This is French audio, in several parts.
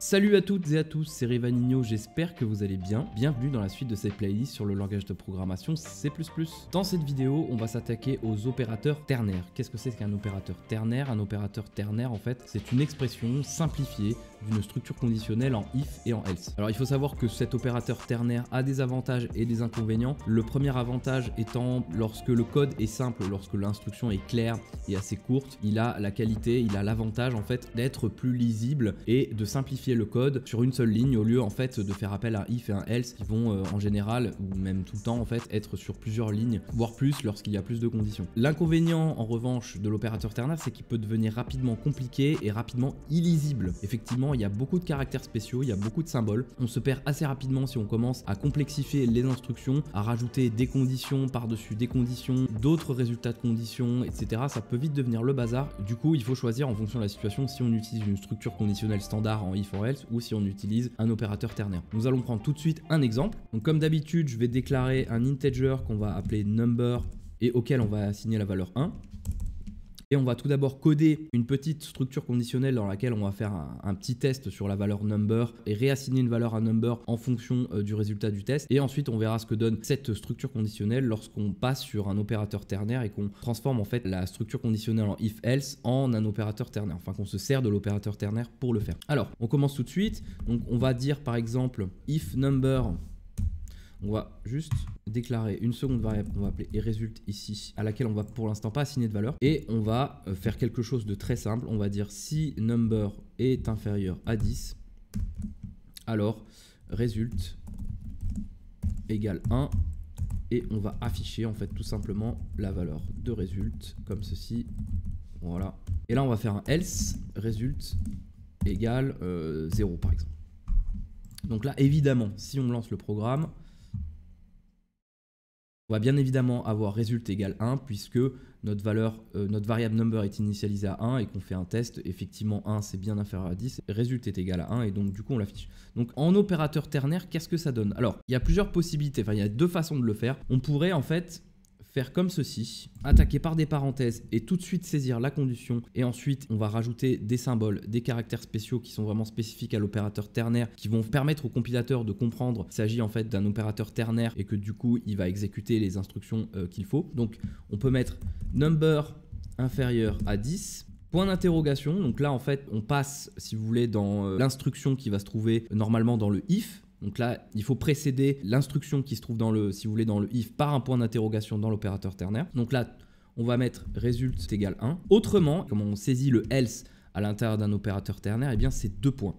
Salut à toutes et à tous, c'est Rivanino, j'espère que vous allez bien. Bienvenue dans la suite de cette playlist sur le langage de programmation C++. Dans cette vidéo, on va s'attaquer aux opérateurs ternaires. Qu'est-ce que c'est qu'un opérateur ternaire Un opérateur ternaire, en fait, c'est une expression simplifiée d'une structure conditionnelle en if et en else. Alors il faut savoir que cet opérateur ternaire a des avantages et des inconvénients. Le premier avantage étant lorsque le code est simple, lorsque l'instruction est claire et assez courte, il a la qualité, il a l'avantage en fait d'être plus lisible et de simplifier le code sur une seule ligne au lieu en fait de faire appel à if et un else qui vont euh, en général ou même tout le temps en fait être sur plusieurs lignes voire plus lorsqu'il y a plus de conditions. L'inconvénient en revanche de l'opérateur ternaire c'est qu'il peut devenir rapidement compliqué et rapidement illisible. Effectivement il y a beaucoup de caractères spéciaux, il y a beaucoup de symboles, on se perd assez rapidement si on commence à complexifier les instructions, à rajouter des conditions par-dessus des conditions, d'autres résultats de conditions, etc. Ça peut vite devenir le bazar. Du coup il faut choisir en fonction de la situation si on utilise une structure conditionnelle standard en if ou si on utilise un opérateur ternaire. Nous allons prendre tout de suite un exemple. Donc comme d'habitude, je vais déclarer un integer qu'on va appeler number et auquel on va assigner la valeur 1. Et on va tout d'abord coder une petite structure conditionnelle dans laquelle on va faire un, petit test sur la valeur number et réassigner une valeur à number en fonction euh, du résultat du test. Et ensuite, on verra ce que donne cette structure conditionnelle lorsqu'on passe sur un opérateur ternaire et qu'on transforme en fait la structure conditionnelle en if-else en un opérateur ternaire. Enfin, qu'on se sert de l'opérateur ternaire pour le faire. Alors, on commence tout de suite. Donc, on va dire par exemple if number on va juste déclarer une seconde variable qu'on va appeler et result ici, à laquelle on va pour l'instant pas assigner de valeur. Et on va euh, faire quelque chose de très simple. On va dire si number est inférieur à 10, alors result égale 1 et on va afficher en fait tout simplement la valeur de result comme ceci voilà et là on va faire un else result égale 0 euh, par exemple donc là évidemment si on lance le programme on va bien évidemment avoir result égal 1 puisque notre, valeur, euh, notre variable number est initialisée à 1 et qu'on fait un test. Effectivement, 1 c'est bien inférieur à 10, result est égal à 1 et donc du coup on l'affiche. Donc en opérateur ternaire, qu'est-ce que ça donne Alors il y a plusieurs possibilités, enfin il y a deux façons de le faire. On pourrait en fait comme ceci, attaquer par des parenthèses et tout de suite saisir la condition et ensuite on va rajouter des symboles, des caractères spéciaux qui sont vraiment spécifiques à l'opérateur ternaire qui vont permettre au compilateur de comprendre s'agit en fait d'un opérateur ternaire et que du coup il va exécuter les instructions euh, qu'il faut. Donc on peut mettre number inférieur à 10 Point d'interrogation, donc là en fait on passe si vous voulez dans euh, l'instruction qui va se trouver normalement dans le if, donc là, il faut précéder l'instruction qui se trouve dans le, si vous voulez, dans le if par un point d'interrogation dans l'opérateur ternaire. Donc là, on va mettre résulte égale 1. Autrement, comme on saisit le else à l'intérieur d'un opérateur ternaire, eh bien c'est deux points.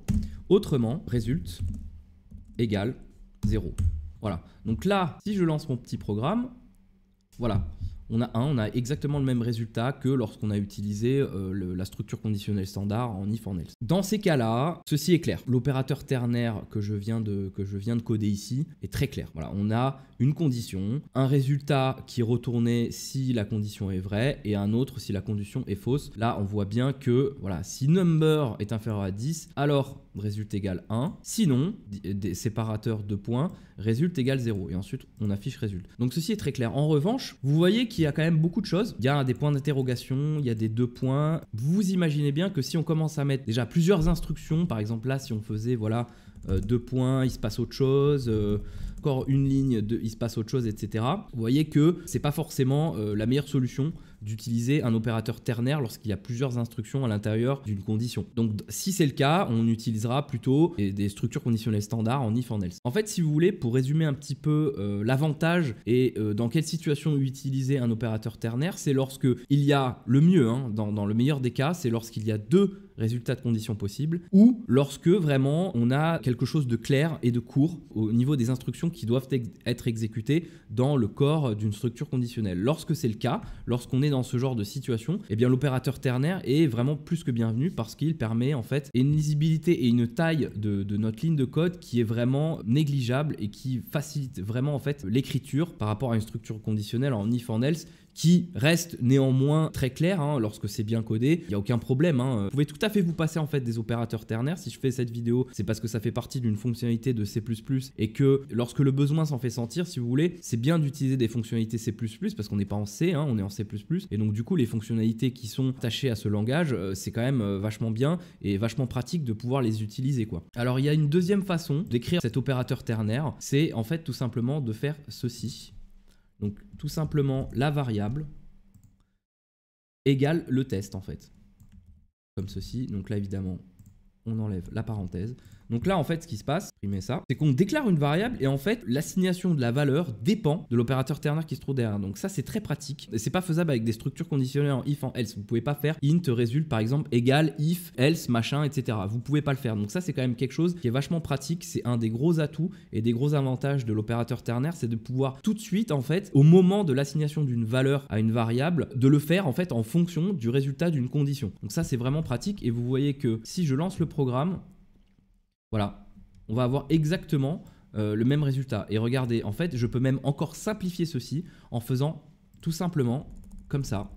Autrement, résulte égale 0. Voilà. Donc là, si je lance mon petit programme, voilà on a on a exactement le même résultat que lorsqu'on a utilisé euh, la structure conditionnelle standard en if en else. Dans ces cas-là, ceci est clair. L'opérateur ternaire que je viens de que je viens de coder ici est très clair. Voilà, on a une condition, un résultat qui retournait si la condition est vraie et un autre si la condition est fausse. Là, on voit bien que voilà, si number est inférieur à 10, alors résulte égale 1. Sinon, des séparateurs de points, résulte égale 0. Et ensuite, on affiche résultat. Donc ceci est très clair. En revanche, vous voyez qu'il y a quand même beaucoup de choses. Il y a des points d'interrogation, il y a des deux points. Vous imaginez bien que si on commence à mettre déjà plusieurs instructions, par exemple là, si on faisait voilà euh, deux points, il se passe autre chose. Euh, encore une ligne, de, il se passe autre chose, etc. Vous voyez que c'est pas forcément euh, la meilleure solution d'utiliser un opérateur ternaire lorsqu'il y a plusieurs instructions à l'intérieur d'une condition. Donc si c'est le cas, on utilisera plutôt des, structures conditionnelles standards en if en else. En fait, si vous voulez, pour résumer un petit peu euh, l'avantage et euh, dans quelle situation utiliser un opérateur ternaire, c'est lorsque il y a le mieux, hein, dans, dans le meilleur des cas, c'est lorsqu'il y a deux résultat de conditions possibles, ou lorsque vraiment on a quelque chose de clair et de court au niveau des instructions qui doivent être exécutées dans le corps d'une structure conditionnelle. Lorsque c'est le cas, lorsqu'on est dans ce genre de situation, eh bien l'opérateur ternaire est vraiment plus que bienvenu parce qu'il permet en fait une lisibilité et une taille de, notre ligne de code qui est vraiment négligeable et qui facilite vraiment en fait l'écriture par rapport à une structure conditionnelle en if en else qui reste néanmoins très clair hein, lorsque c'est bien codé. Il n'y a aucun problème. Hein. Vous pouvez tout à fait vous passer en fait des opérateurs ternaires. Si je fais cette vidéo, c'est parce que ça fait partie d'une fonctionnalité de C++ et que lorsque le besoin s'en fait sentir, si vous voulez, c'est bien d'utiliser des fonctionnalités C++ parce qu'on n'est pas en C, hein, on est en C++. Et donc du coup, les fonctionnalités qui sont attachées à ce langage, euh, c'est quand même euh, vachement bien et vachement pratique de pouvoir les utiliser Alors il y a une deuxième façon d'écrire cet opérateur ternaire, c'est en fait tout simplement de faire ceci. Donc tout simplement la variable égale le test en fait. Comme ceci. Donc là évidemment on enlève la parenthèse. Donc là, en fait, ce qui se passe, ça, c'est qu'on déclare une variable et en fait, l'assignation de la valeur dépend de l'opérateur ternaire qui se trouve derrière. Donc ça, c'est très pratique. C'est pas faisable avec des structures conditionnelles en if, en else. Vous pouvez pas faire int result, par exemple, égal, if, else, machin, etc. Vous pouvez pas le faire. Donc ça, c'est quand même quelque chose qui est vachement pratique. C'est un des gros atouts et des gros avantages de l'opérateur ternaire, c'est de pouvoir tout de suite, en fait, au moment de l'assignation d'une valeur à une variable, de le faire, en fait, en fonction du résultat d'une condition. Donc ça, c'est vraiment pratique et vous voyez que si je lance le programme, voilà, on va avoir exactement euh, le même résultat. Et regardez, en fait, je peux même encore simplifier ceci en faisant tout simplement comme ça.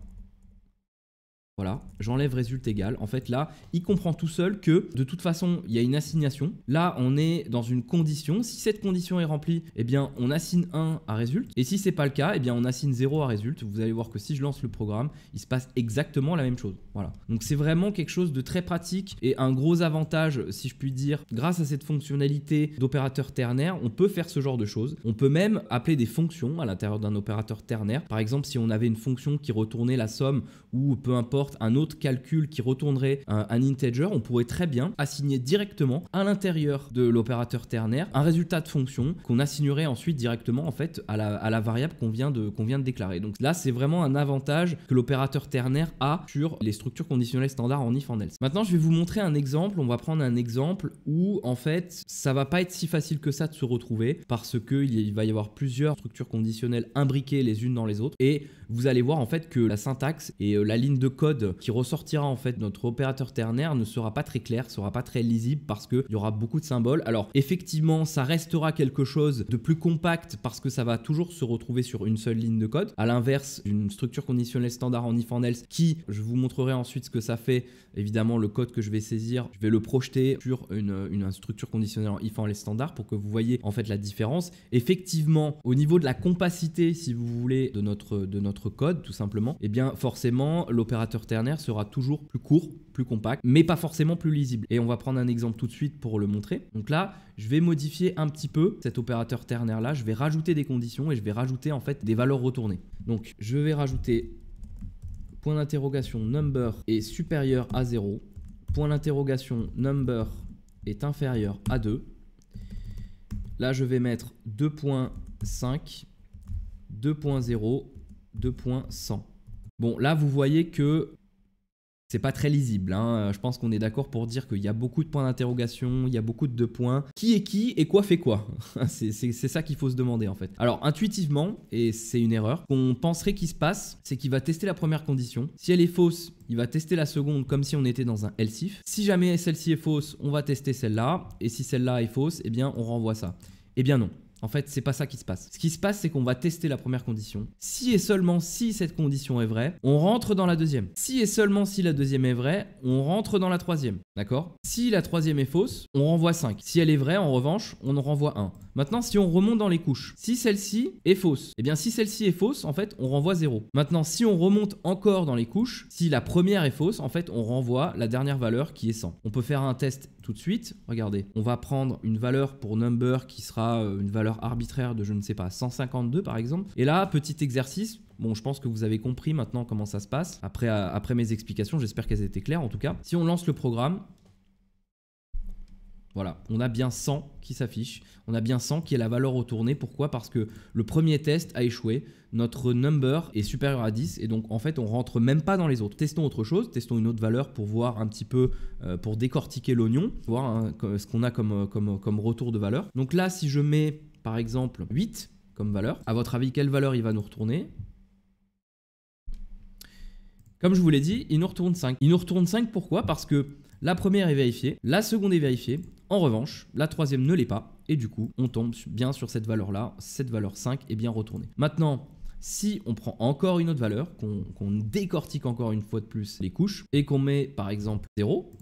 Voilà, j'enlève résultat égal. En fait, là, il comprend tout seul que de toute façon, il y a une assignation. Là, on est dans une condition. Si cette condition est remplie, eh bien, on assigne 1 à résultat. Et si c'est pas le cas, eh bien, on assigne 0 à résultat. Vous allez voir que si je lance le programme, il se passe exactement la même chose. Voilà. Donc, c'est vraiment quelque chose de très pratique et un gros avantage, si je puis dire, grâce à cette fonctionnalité d'opérateur ternaire, on peut faire ce genre de choses. On peut même appeler des fonctions à l'intérieur d'un opérateur ternaire. Par exemple, si on avait une fonction qui retournait la somme ou peu importe un autre calcul qui retournerait un, integer, on pourrait très bien assigner directement à l'intérieur de l'opérateur ternaire un résultat de fonction qu'on assignerait ensuite directement en fait à la, variable qu'on vient, de, de déclarer. Donc là, c'est vraiment un avantage que l'opérateur ternaire a sur les structures conditionnelles standards en if en else. Maintenant, je vais vous montrer un exemple. On va prendre un exemple où en fait, ça va pas être si facile que ça de se retrouver parce que il va y avoir plusieurs structures conditionnelles imbriquées les unes dans les autres et vous allez voir en fait que la syntaxe et euh, la ligne de code qui ressortira en fait notre opérateur ternaire ne sera pas très clair, sera pas très lisible parce qu'il y aura beaucoup de symboles. Alors effectivement, ça restera quelque chose de plus compact parce que ça va toujours se retrouver sur une seule ligne de code, à l'inverse d'une structure conditionnelle standard en if en else qui, je vous montrerai ensuite ce que ça fait, évidemment le code que je vais saisir, je vais le projeter sur une, structure conditionnelle en if en else standard pour que vous voyez en fait la différence. Effectivement, au niveau de la compacité, si vous voulez, de notre, de notre code tout simplement, et eh bien forcément l'opérateur ternaire sera toujours plus court, plus compact, mais pas forcément plus lisible. Et on va prendre un exemple tout de suite pour le montrer. Donc là, je vais modifier un petit peu cet opérateur ternaire là, je vais rajouter des conditions et je vais rajouter en fait des valeurs retournées. Donc je vais rajouter point d'interrogation number est supérieur à 0, point d'interrogation number est inférieur à 2. Là, je vais mettre 2.5, 2.0, 2.100. Bon, là, vous voyez que c'est pas très lisible. Hein. Je pense qu'on est d'accord pour dire qu'il y a beaucoup de points d'interrogation, il y a beaucoup de points. Qui est qui et quoi fait quoi C'est ça qu'il faut se demander en fait. Alors intuitivement, et c'est une erreur, qu'on penserait qu'il se passe, c'est qu'il va tester la première condition. Si elle est fausse, il va tester la seconde comme si on était dans un else Si jamais celle-ci est fausse, on va tester celle-là. Et si celle-là est fausse, eh bien on renvoie ça. Eh bien non. En fait, c'est pas ça qui se passe. Ce qui se passe, c'est qu'on va tester la première condition. Si et seulement si cette condition est vraie, on rentre dans la deuxième. Si et seulement si la deuxième est vraie, on rentre dans la troisième. D'accord Si la troisième est fausse, on renvoie 5. Si elle est vraie, en revanche, on en renvoie 1. Maintenant, si on remonte dans les couches, si celle-ci est fausse, et eh bien si celle-ci est fausse, en fait, on renvoie 0. Maintenant, si on remonte encore dans les couches, si la première est fausse, en fait, on renvoie la dernière valeur qui est 100. On peut faire un test tout de suite. Regardez, on va prendre une valeur pour number qui sera euh, une valeur arbitraire de, je ne sais pas, 152 par exemple. Et là, petit exercice, Bon, je pense que vous avez compris maintenant comment ça se passe. Après, euh, après mes explications, j'espère qu'elles étaient claires en tout cas. Si on lance le programme, voilà, on a bien 100 qui s'affiche, on a bien 100 qui est la valeur retournée. Pourquoi Parce que le premier test a échoué, notre number est supérieur à 10 et donc en fait on rentre même pas dans les autres. Testons autre chose, testons une autre valeur pour voir un petit peu, euh, pour décortiquer l'oignon, voir hein, ce qu'on a comme, euh, comme, euh, comme retour de valeur. Donc là si je mets par exemple 8 comme valeur, à votre avis quelle valeur il va nous retourner Comme je vous l'ai dit, il nous retourne 5. Il nous retourne 5 pourquoi Parce que la première est vérifiée, la seconde est vérifiée, en revanche, la troisième ne l'est pas, et du coup, on tombe bien sur cette valeur-là, cette valeur 5 est bien retournée. Maintenant, si on prend encore une autre valeur, qu'on décortique encore une fois de plus les couches, et qu'on met par exemple 0,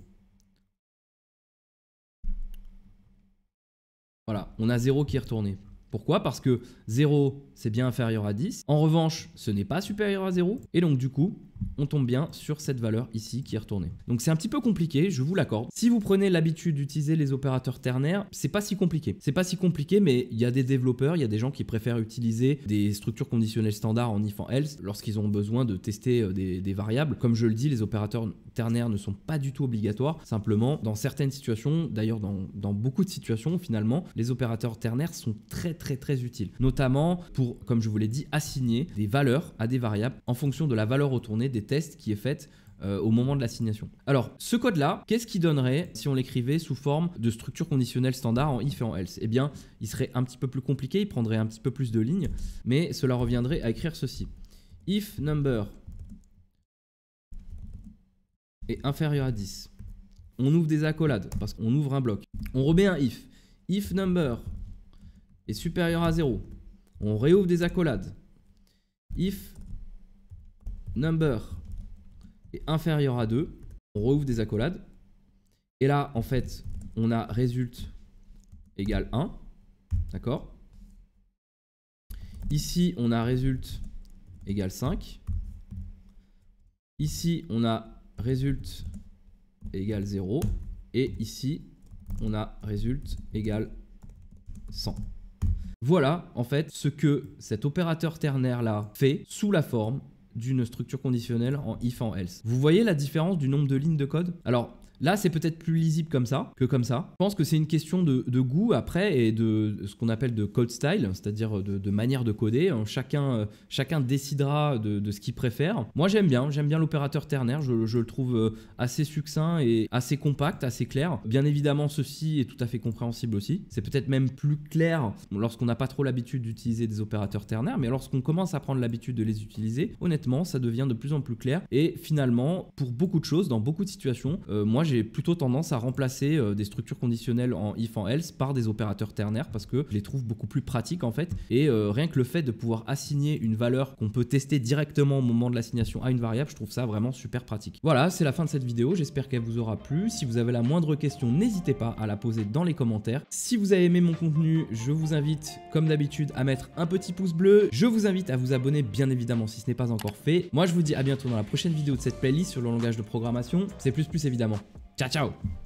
voilà, on a 0 qui est retourné. Pourquoi Parce que 0, c'est bien inférieur à 10. En revanche, ce n'est pas supérieur à 0. Et donc du coup, on tombe bien sur cette valeur ici qui est retournée. Donc c'est un petit peu compliqué, je vous l'accorde. Si vous prenez l'habitude d'utiliser les opérateurs ternaires, c'est pas si compliqué. C'est pas si compliqué, mais il y a des développeurs, il y a des gens qui préfèrent utiliser des structures conditionnelles standards en if and else lorsqu'ils ont besoin de tester euh, des, variables. Comme je le dis, les opérateurs ternaires ne sont pas du tout obligatoires. Simplement, dans certaines situations, d'ailleurs dans, dans beaucoup de situations finalement, les opérateurs ternaires sont très très très utiles. Notamment pour, comme je vous l'ai dit, assigner des valeurs à des variables en fonction de la valeur retournée des tests qui est faite euh, au moment de l'assignation. Alors, ce code-là, qu'est-ce qu'il donnerait si on l'écrivait sous forme de structure conditionnelle standard en if et en else Eh bien, il serait un petit peu plus compliqué, il prendrait un petit peu plus de lignes, mais cela reviendrait à écrire ceci. If number est inférieur à 10, on ouvre des accolades, parce qu'on ouvre un bloc. On remet un if. If number est supérieur à 0, on réouvre des accolades. If number est inférieur à 2, on rouvre des accolades. Et là, en fait, on a result égale 1. D'accord Ici, on a result égal 5. Ici, on a result égale 0. Et ici, on a result égal 100. Voilà en fait ce que cet opérateur ternaire là fait sous la forme d'une structure conditionnelle en if en else. Vous voyez la différence du nombre de lignes de code Alors, Là, c'est peut-être plus lisible comme ça que comme ça. Je pense que c'est une question de, goût après et de ce qu'on appelle de code style, c'est-à-dire de, manière de coder. Euh, chacun, euh, chacun décidera de, ce qu'il préfère. Moi, j'aime bien, j'aime bien l'opérateur ternaire. Je, le trouve euh, assez succinct et assez compact, assez clair. Bien évidemment, ceci est tout à fait compréhensible aussi. C'est peut-être même plus clair lorsqu'on n'a pas trop l'habitude d'utiliser des opérateurs ternaires, mais lorsqu'on commence à prendre l'habitude de les utiliser, honnêtement, ça devient de plus en plus clair. Et finalement, pour beaucoup de choses, dans beaucoup de situations, moi, j'ai plutôt tendance à remplacer euh, des structures conditionnelles en if, en else par des opérateurs ternaires parce que je les trouve beaucoup plus pratiques en fait. Et euh, rien que le fait de pouvoir assigner une valeur qu'on peut tester directement au moment de l'assignation à une variable, je trouve ça vraiment super pratique. Voilà, c'est la fin de cette vidéo. J'espère qu'elle vous aura plu. Si vous avez la moindre question, n'hésitez pas à la poser dans les commentaires. Si vous avez aimé mon contenu, je vous invite, comme d'habitude, à mettre un petit pouce bleu. Je vous invite à vous abonner, bien évidemment, si ce n'est pas encore fait. Moi, je vous dis à bientôt dans la prochaine vidéo de cette playlist sur le langage de programmation. C'est plus plus évidemment. Chao, chao.